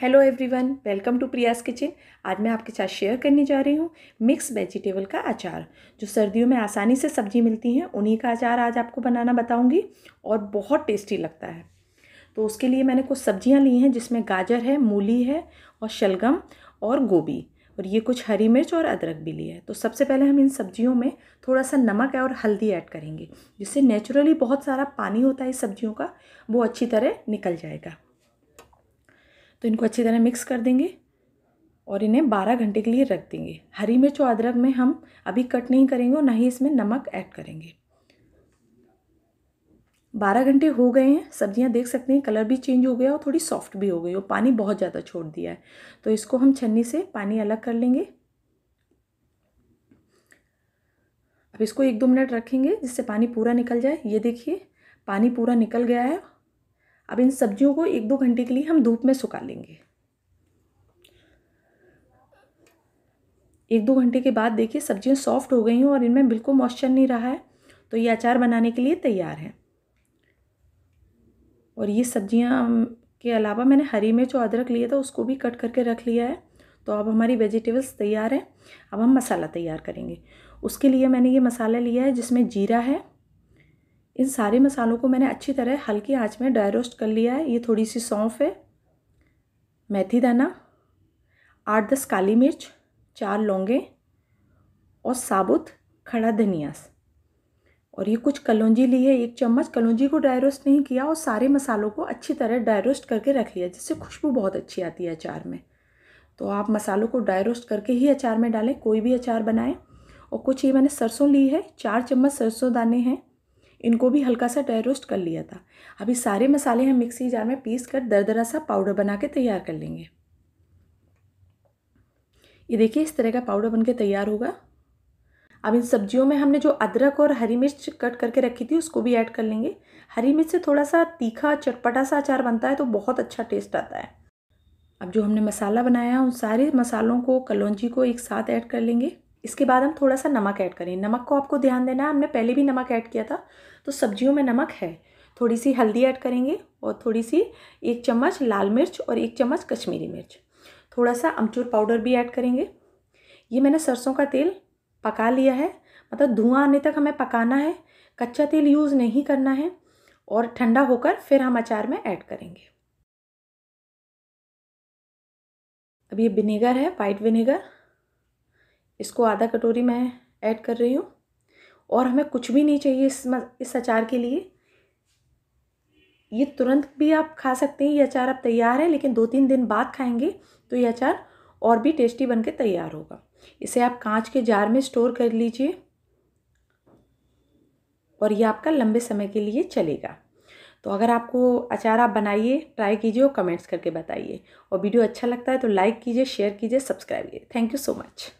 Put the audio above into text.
hello everyone welcome to Priya's kitchen आज मैं आपके साथ शेयर करने जा रही हूँ मिक्स वेजिटेबल का अचार जो सर्दियों में आसानी से सब्जी मिलती हैं उन्हीं का अचार आज आपको बनाना बताऊँगी और बहुत टेस्टी लगता है तो उसके लिए मैंने कुछ सब्जियाँ ली हैं जिसमें गाजर है मूली है और शलगम और गोभी और ये कुछ हरी मिर्च और अदरक भी ली है तो सबसे पहले हम इन सब्जियों में थोड़ा सा नमक और हल्दी ऐड करेंगे जिससे नेचुरली बहुत सारा पानी होता है इस सब्जियों का वो अच्छी तरह निकल जाएगा तो इनको अच्छी तरह मिक्स कर देंगे और इन्हें बारह घंटे के लिए रख देंगे हरी मिर्च और अदरक में हम अभी कट नहीं करेंगे और ना ही इसमें नमक ऐड करेंगे बारह घंटे हो गए हैं सब्जियां देख सकते हैं कलर भी चेंज हो गया और थोड़ी सॉफ्ट भी हो गई और पानी बहुत ज़्यादा छोड़ दिया है तो इसको हम छन्नी से पानी अलग कर लेंगे अब इसको एक दो मिनट रखेंगे जिससे पानी पूरा निकल जाए ये देखिए पानी पूरा निकल गया है अब इन सब्जियों को एक दो घंटे के लिए हम धूप में सुखा लेंगे एक दो घंटे के बाद देखिए सब्जियां सॉफ्ट हो गई हैं और इनमें बिल्कुल मॉइस्चर नहीं रहा है तो ये अचार बनाने के लिए तैयार है और ये सब्जियां के अलावा मैंने हरी मिर्च और अदरक लिया था उसको भी कट करके रख लिया है तो अब हमारी वेजिटेबल्स तैयार हैं अब हम मसाला तैयार करेंगे उसके लिए मैंने ये मसाला लिया है जिसमें जीरा है इन सारे मसालों को मैंने अच्छी तरह हल्की आंच में ड्राई रोस्ट कर लिया है ये थोड़ी सी सौंफ है मेथी दाना आठ दस काली मिर्च चार लौंगे और साबुत खड़ा धनिया और ये कुछ कलौजी ली है एक चम्मच कलौजी को ड्राई रोस्ट नहीं किया और सारे मसालों को अच्छी तरह ड्राई रोस्ट करके रख लिया जिससे खुशबू बहुत अच्छी आती है अचार में तो आप मसालों को ड्राई रोस्ट करके ही अचार में डालें कोई भी अचार बनाएं और कुछ ये मैंने सरसों ली है चार चम्मच सरसों दाने हैं इनको भी हल्का सा ड्राई रोस्ट कर लिया था अभी सारे मसाले हम मिक्सी जार में पीस कर दरदरा सा पाउडर बना के तैयार कर लेंगे ये देखिए इस तरह का पाउडर बन के तैयार होगा अब इन सब्जियों में हमने जो अदरक और हरी मिर्च कट करके रखी थी उसको भी ऐड कर लेंगे हरी मिर्च से थोड़ा सा तीखा चटपटा सा अचार बनता है तो बहुत अच्छा टेस्ट आता है अब जो हमने मसाला बनाया उन सारे मसालों को कलौजी को एक साथ ऐड कर लेंगे इसके बाद हम थोड़ा सा नमक ऐड करें नमक को आपको ध्यान देना है हमने पहले भी नमक ऐड किया था तो सब्जियों में नमक है थोड़ी सी हल्दी ऐड करेंगे और थोड़ी सी एक चम्मच लाल मिर्च और एक चम्मच कश्मीरी मिर्च थोड़ा सा अमचूर पाउडर भी ऐड करेंगे ये मैंने सरसों का तेल पका लिया है मतलब धुआं आने तक हमें पकाना है कच्चा तेल यूज़ नहीं करना है और ठंडा होकर फिर हम अचार में ऐड करेंगे अब ये विनेगर है वाइट विनेगर इसको आधा कटोरी मैं ऐड कर रही हूँ और हमें कुछ भी नहीं चाहिए इस इस अचार के लिए ये तुरंत भी आप खा सकते हैं ये अचार अब तैयार है लेकिन दो तीन दिन बाद खाएंगे तो ये अचार और भी टेस्टी बनके तैयार होगा इसे आप कांच के जार में स्टोर कर लीजिए और ये आपका लंबे समय के लिए चलेगा तो अगर आपको अचार आप बनाइए ट्राई कीजिए और कमेंट्स करके बताइए और वीडियो अच्छा लगता है तो लाइक कीजिए शेयर कीजिए सब्सक्राइब कीजिए थैंक यू सो मच